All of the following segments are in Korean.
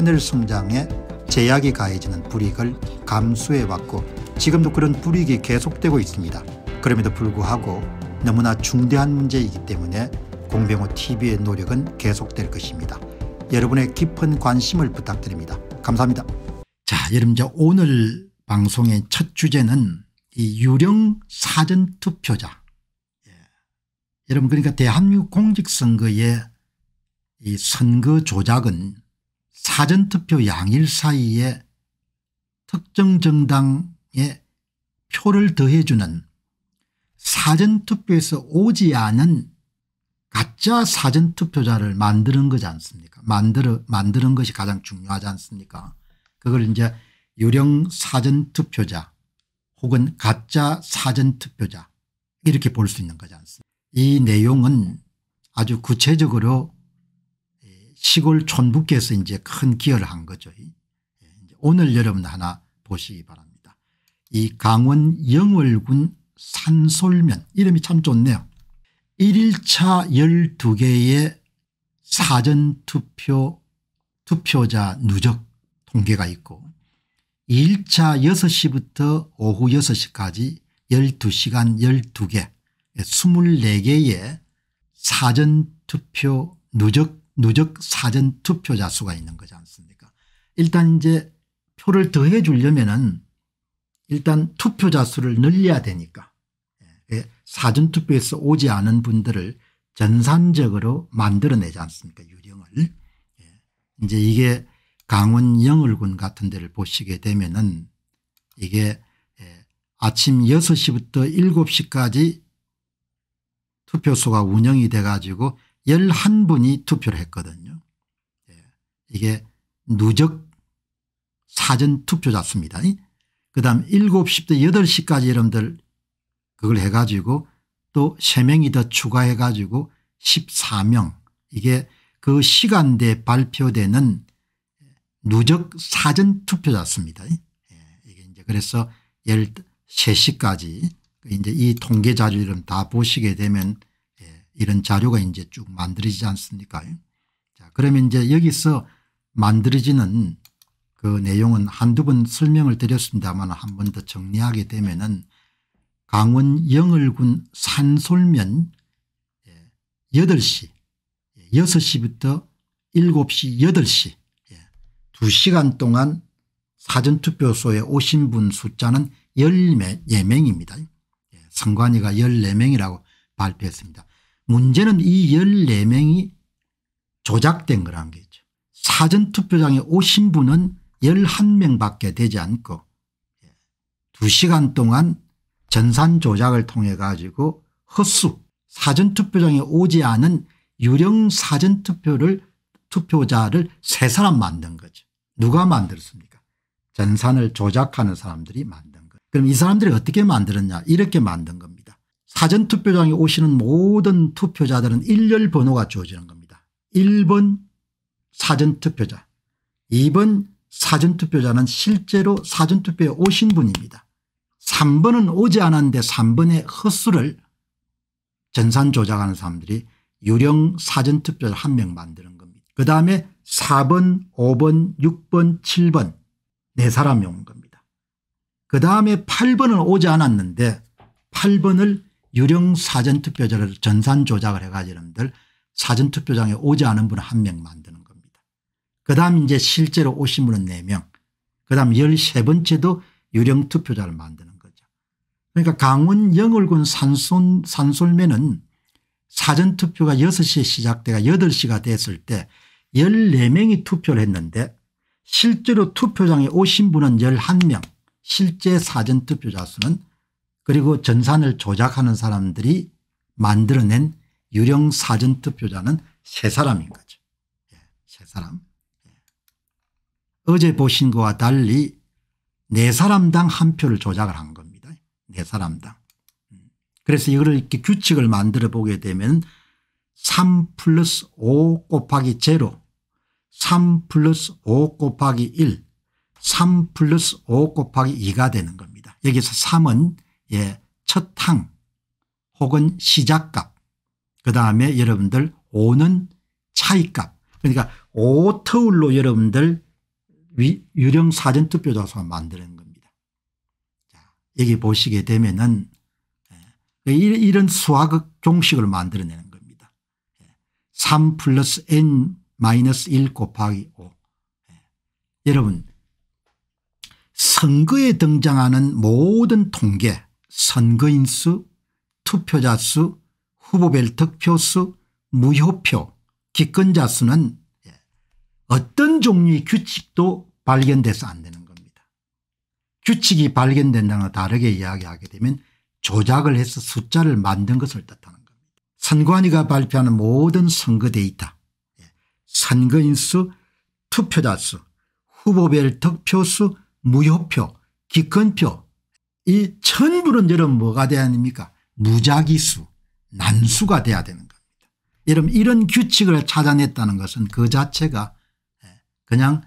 하늘 성장에 제약이 가해지는 불이익을 감수해왔고 지금도 그런 불이익이 계속되고 있습니다. 그럼에도 불구하고 너무나 중대한 문제이기 때문에 공병호 TV의 노력은 계속될 것입니다. 여러분의 깊은 관심을 부탁드립니다. 감사합니다. 자, 여러분 오늘 방송의 첫 주제는 이 유령 사전 투표자. 예. 여러분 그러니까 대한민국 공직선거의 이 선거 조작은 사전투표 양일 사이에 특정 정당의 표를 더해주는 사전투표에서 오지 않은 가짜 사전투표자를 만드는 거지 않습니까 만들어 만드는 것이 가장 중요하지 않습니까 그걸 이제 유령 사전투표자 혹은 가짜 사전투표자 이렇게 볼 수 있는 거지 않습니까 이 내용은 아주 구체적으로 시골 촌부께서 이제 큰 기여를 한 거죠. 예, 오늘 여러분 하나 보시기 바랍니다. 이 강원 영월군 산솔면 이름이 참 좋네요. 1일차 12개의 사전투표 투표자 누적 통계가 있고 2일차 6시부터 오후 6시까지 12시간 12개 24개의 사전투표 누적 누적 사전 투표자 수가 있는 거지 않습니까 일단 이제 표를 더해 주려면은 일단 투표자 수를 늘려야 되니까 예, 사전투표에서 오지 않은 분들을 전산적으로 만들어내지 않습니까 유령을 예, 이제 이게 강원 영월군 같은 데를 보시게 되면은 이게 예, 아침 6시부터 7시까지 투표소가 운영이 돼 가지고 11분이 투표를 했거든요. 예, 이게 누적 사전 투표자수입니다. 그 다음 7시부터 8시까지 여러분들 그걸 해가지고 또 3명이 더 추가해가지고 14명 이게 그 시간대에 발표되는 누적 사전 투표자수입니다. 이 예, 이제 그래서 13시까지 이제 이 통계 자료를 다 보시게 되면 이런 자료가 이제 쭉 만들어지지 않습니까? 자, 그러면 이제 여기서 만들어지는 그 내용은 한두 번 설명을 드렸습니다만 한 번 더 정리하게 되면은 강원 영을군 산솔면 8시 예, 6시부터 예, 7시 8시 2시간 예, 동안 사전투표소에 오신 분 숫자는 14명입니다. 선관위가 14명이라고 발표했습니다. 문제는 이 14명이 조작된 거란 거죠. 사전투표장에 오신 분은 11명밖에 되지 않고 2시간 동안 전산 조작을 통해 가지고 헛수 사전투표장에 오지 않은 유령 사전투표를 투표자를 세 사람 만든 거죠. 누가 만들었습니까 전산을 조작하는 사람들이 만든 거예 그럼 이 사람들이 어떻게 만들었냐 이렇게 만든 겁니다. 사전투표장에 오시는 모든 투표자들은 일렬 번호가 주어지는 겁니다. 1번 사전투표자 2번 사전투표자는 실제로 사전투표에 오신 분입니다. 3번은 오지 않았는데 3번의 허수를 전산 조작하는 사람들이 유령 사전투표자 한 명 만드는 겁니다. 그다음에 4번 5번 6번 7번 네 사람이 온 겁니다. 그다음에 8번은 오지 않았는데 8번을 유령 사전투표자를 전산 조작을 해가지고 여러분들 사전투표장에 오지 않은 분은 한 명 만드는 겁니다. 그 다음 이제 실제로 오신 분은 4명 그 다음 13번째도 유령 투표자를 만드는 거죠. 그러니까 강원 영월군 산솔, 산솔면은 사전투표가 6시에 시작돼가 8시가 됐을 때 14명이 투표를 했는데 실제로 투표장에 오신 분은 11명 실제 사전투표자 수는 그리고 전산을 조작하는 사람들이 만들어낸 유령 사전 투표자는 세 사람인 거죠. 예, 세 사람. 예. 어제 보신 것과 달리 네 사람당 한 표를 조작을 한 겁니다. 네 사람당. 음. 그래서 이거 이렇게 규칙을 만들어 보게 되면 3 플러스 5 곱하기 제3 플러스 5 곱하기 1, 3 플러스 5 곱하기 2가 되는 겁니다. 여기서 3은 예, 첫 항 혹은 시작값 그다음에 여러분들 오는 차이값 그러니까 오터울로 여러분들 유령 사전 투표 자소가 만드는 겁니다. 자, 여기 보시게 되면은 예, 이런 수학 종식을 만들어내는 겁니다. 예, 3 플러스 n 마이너스 1 곱하기 5 예, 여러분 선거에 등장하는 모든 통계 선거인 수 투표자 수 후보별 득표 수 무효표 기권자 수는 예, 어떤 종류의 규칙도 발견돼서 안 되는 겁니다. 규칙이 발견된다는 거 다르게 이야기하게 되면 조작을 해서 숫자를 만든 것을 뜻하는 겁니다. 선관위가 발표하는 모든 선거 데이터 예, 선거인수 투표자 수 후보별 득표수 무효표 기권표 이 천불은 여러분 뭐가 돼야 합니까 무작위수 난수가 돼야 되는 겁니다. 여러분 이런 규칙을 찾아냈다는 것은 그 자체가 예, 그냥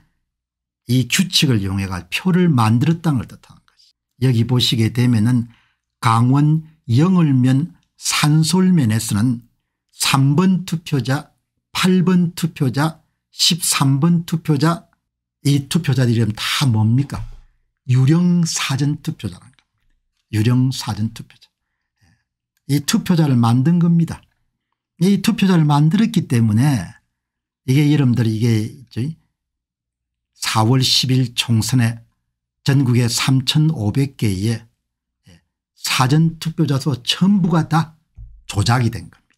이 규칙을 이용해 갈 표를 만들었다는 걸 뜻하는 것이 여기 보시게 되면 은 강원 영월면 산솔면에서는 3번 투표자 8번 투표자 13번 투표자 이 투표자들이 다 뭡니까 유령 사전 투표자라는 유령 사전 투표자. 예. 이 투표자를 만든 겁니다. 이 투표자를 만들었기 때문에 이게 여러분들이 게 4월 10일 총선에 전국의 3,500개의 예, 사전 투표자서 전부가 다 조작이 된 겁니다.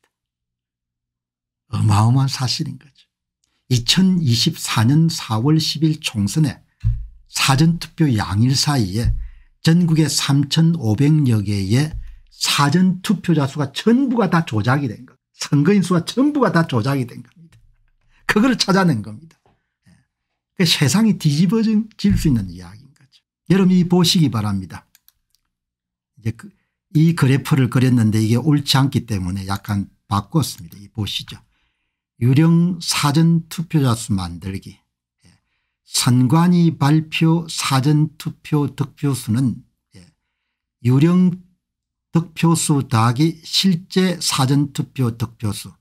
어마어마한 사실인 거죠. 2024년 4월 10일 총선에 사전투표 양일 사이에 전국의 3,500여 개의 사전 투표자 수가 전부가 다 조작이 된 겁니다. 선거인 수가 전부가 다 조작이 된 겁니다. 그걸 찾아낸 겁니다. 그 세상이 뒤집어질 수 있는 이야기인 거죠. 여러분 이 보시기 바랍니다. 이제 그이 그래프를 그렸는데 이게 옳지 않기 때문에 약간 바꿨습니다. 보시죠. 유령 사전 투표자 수 만들기. 선관위 발표 사전투표 득표수는 예, 유령 득표수 더하기 실제 사전투표 득표수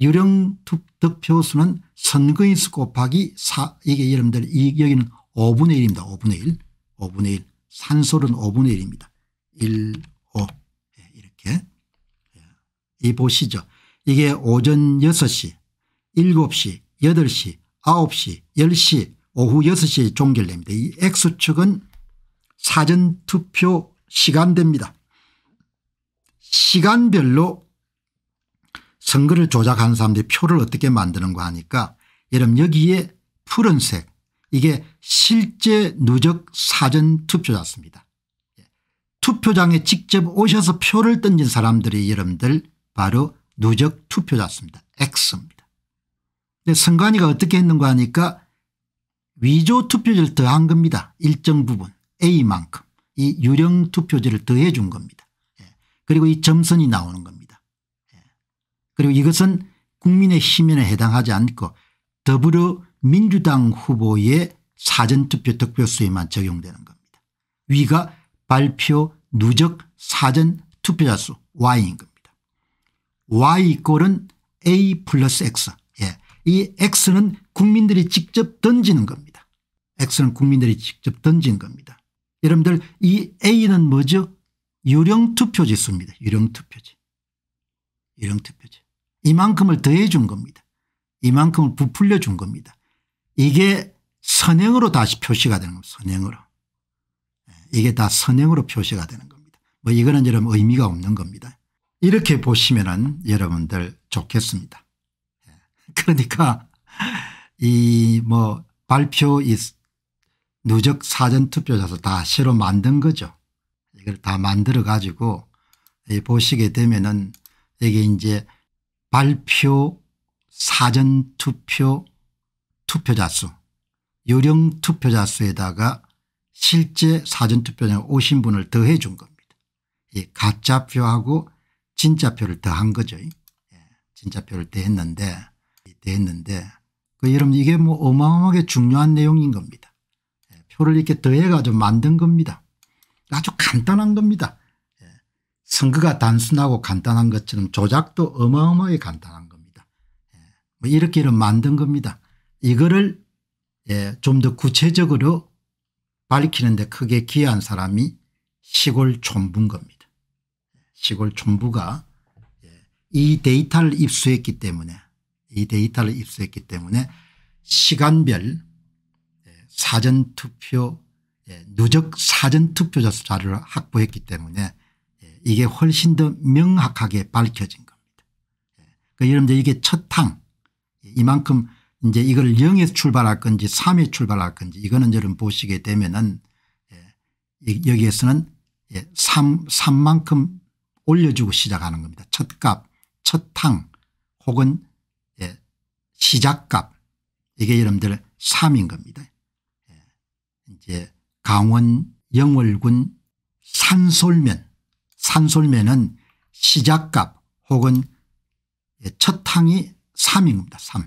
유령 득표수는 선거인수 곱하기 4 이게 여러분들 이 여기는 5분의 1입니다. 5분의 1 5분의 1 산소는 5분의 1입니다. 1 5 예, 이렇게 예, 이 보시죠. 이게 오전 6시 7시 8시 9시 10시 오후 6시 종결됩니다. 이 X축은 사전투표 시간대입니다. 시간별로 선거를 조작하 사람들이 표를 어떻게 만드는가 하니까 여러분 여기에 푸른색 이게 실제 누적 사전 투표자입니다. 예. 투표장에 직접 오셔서 표를 던진 사람들이 여러분들 바로 누적 투표자입니다. X입니다. 선관위가 어떻게 했는가 하니까 위조 투표지를 더한 겁니다. 일정 부분 A만큼 이 유령 투표지를 더해 준 겁니다. 예. 그리고 이 점선이 나오는 겁니다. 예. 그리고 이것은 국민의 힘에 해당하지 않고 더불어민주당 후보의 사전투표 득표수에만 적용되는 겁니다. 위가 발표 누적 사전 투표자 수 y인 겁니다. y꼴은 a 플러스 x 예. 이 x는 국민들이 직접 던지는 겁니다. X는 국민들이 직접 던진 겁니다. 여러분들 이 A는 뭐죠? 유령투표지수입니다. 유령투표지. 유령투표지. 이만큼을 더해 준 겁니다. 이만큼을 부풀려 준 겁니다. 이게 선행으로 다시 표시가 되는 겁니다. 선행으로. 예, 이게 다 선행으로 표시가 되는 겁니다. 뭐 이거는 여러분 의미가 없는 겁니다. 이렇게 보시면은 여러분들 좋겠습니다. 예, 그러니까 이 뭐 발표 이 누적 사전투표자서 다 새로 만든 거죠. 이걸 다 만들어 가지고 보시게 되면은 이게 이제 발표 사전투표 투표자 수 유령 투표자 수에다가 실제 사전투표자 오신 분을 더해 준 겁니다. 이 가짜 표하고 진짜 표를 더한 거죠. 예, 진짜 표를 더했는데 더했는데 그 여러분 이게 뭐 어마어마하게 중요한 내용인 겁니다. 표를 이렇게 더해가지고 만든 겁니다. 아주 간단한 겁니다. 선거가 예. 단순하고 간단한 것처럼 조작도 어마어마하게 간단한 겁니다. 예. 뭐 이렇게 이 만든 겁니다. 이거를 예, 좀더 구체적으로 밝히는데 크게 기여한 사람이 시골 촌부인 겁니다. 시골 촌부가 예, 이 데이터를 입수했기 때문에 이 데이터를 입수했기 때문에 시간별 사전투표 예, 누적 사전투표자 수 자를 확보했기 때문에 예, 이게 훨씬 더 명확하게 밝혀진 겁니다. 예, 그 여러분들 이게 첫탕 이만큼 이제 이걸 0에서 출발할 건지 3에 출발할 건지 이거는 여러분 보시게 되면은 여기에서는 3, 3만큼 올려주고 시작하는 겁니다. 첫 값, 첫탕 혹은 시작값 이게 여러분들 3인 겁니다. 이제 강원 영월군 산솔면 산솔면은 시작값 혹은 첫항이 3입니다. 3.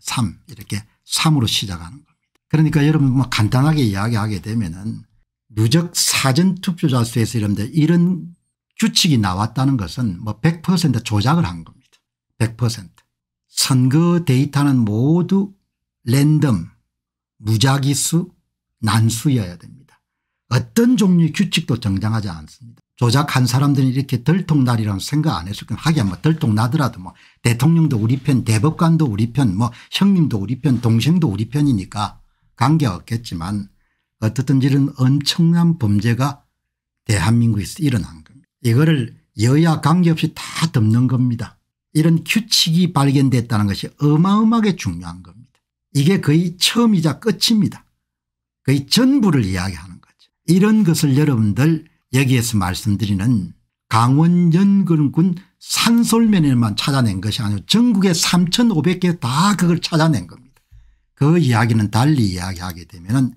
3 이렇게 3으로 시작하는 겁니다. 그러니까 여러분 뭐 간단하게 이야기하게 되면은 누적 사전투표자 수에서 이런데 이런 규칙이 나왔다는 것은 뭐 100% 조작을 한 겁니다. 100% 선거 데이터는 모두 랜덤 무작위수 난수여야 됩니다. 어떤 종류의 규칙도 정당하지 않습니다. 조작한 사람들이 이렇게 덜통날이라는 생각 안 했을 거예요. 하기야 뭐 덜통나더라도 뭐 대통령도 우리 편 대법관도 우리 편뭐 형님도 우리 편 동생도 우리 편이니까 관계없겠지만 어떻든 이런 엄청난 범죄가 대한민국에서 일어난 겁니다. 이거를 여야 관계없이 다 덮는 겁니다. 이런 규칙이 발견됐다는 것이 어마어마하게 중요한 겁니다. 이게 거의 처음이자 끝입니다. 거의 전부를 이야기하는 거죠. 이런 것을 여러분들 여기에서 말씀드리는 강원 연근군 산솔면에만 찾아낸 것이 아니고 전국의 3500개 다 그걸 찾아낸 겁니다. 그 이야기는 달리 이야기하게 되면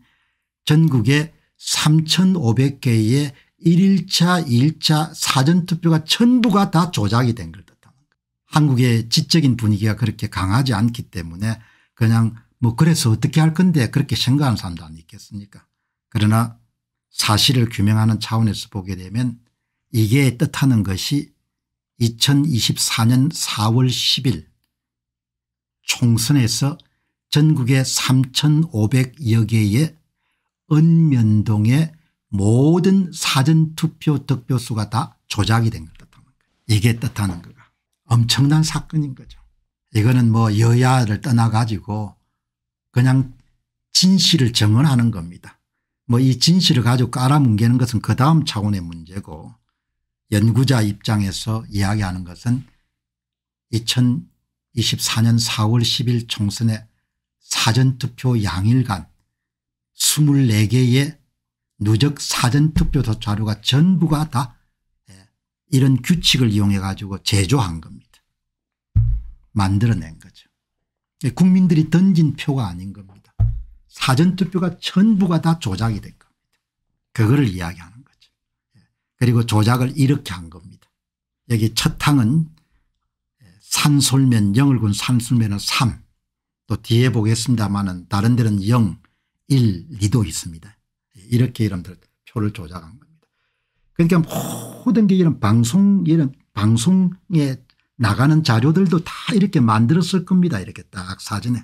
전국에 3500개의 1일차 2일차 사전투표가 전부가 다 조작이 된걸 한국의 지적인 분위기가 그렇게 강하지 않기 때문에 그냥 뭐 그래서 어떻게 할 건데 그렇게 생각하는 사람도 아니 않겠습니까 그러나 사실을 규명하는 차원에서 보게 되면 이게 뜻하는 것이 2024년 4월 10일 총선에서 전국의 3,500여 개의 은면동의 모든 사전투표 득표수가 다 조작이 된것뜻하요 이게 뜻하는 거가 엄청난 사건인 거죠. 이거는 뭐 여야를 떠나가지고 그냥 진실을 증언하는 겁니다. 뭐 이 진실을 가지고 깔아뭉개는 것은 그 다음 차원의 문제고 연구자 입장에서 이야기하는 것은 2024년 4월 10일 총선의 사전투표 양일간 24개의 누적 사전투표 자료가 전부가 다 예, 이런 규칙을 이용해 가지고 제조한 겁니다. 만들어낸 거죠. 예, 국민들이 던진 표가 아닌 겁니다. 사전투표가 전부가 다 조작이 된 겁니다. 그거를 이야기하는 거죠. 예. 그리고 조작을 이렇게 한 겁니다. 여기 첫 항은 예, 산솔면 영을군 산솔면은 3, 또 뒤에 보겠습니다만 다른 데는 0, 1, 2도 있습니다. 예, 이렇게 이름들 표를 조작한 겁니다. 그러니까 모든 게 이런 방송, 이런 방송에 나가는 자료들도 다 이렇게 만들었을 겁니다. 이렇게 딱 사진에.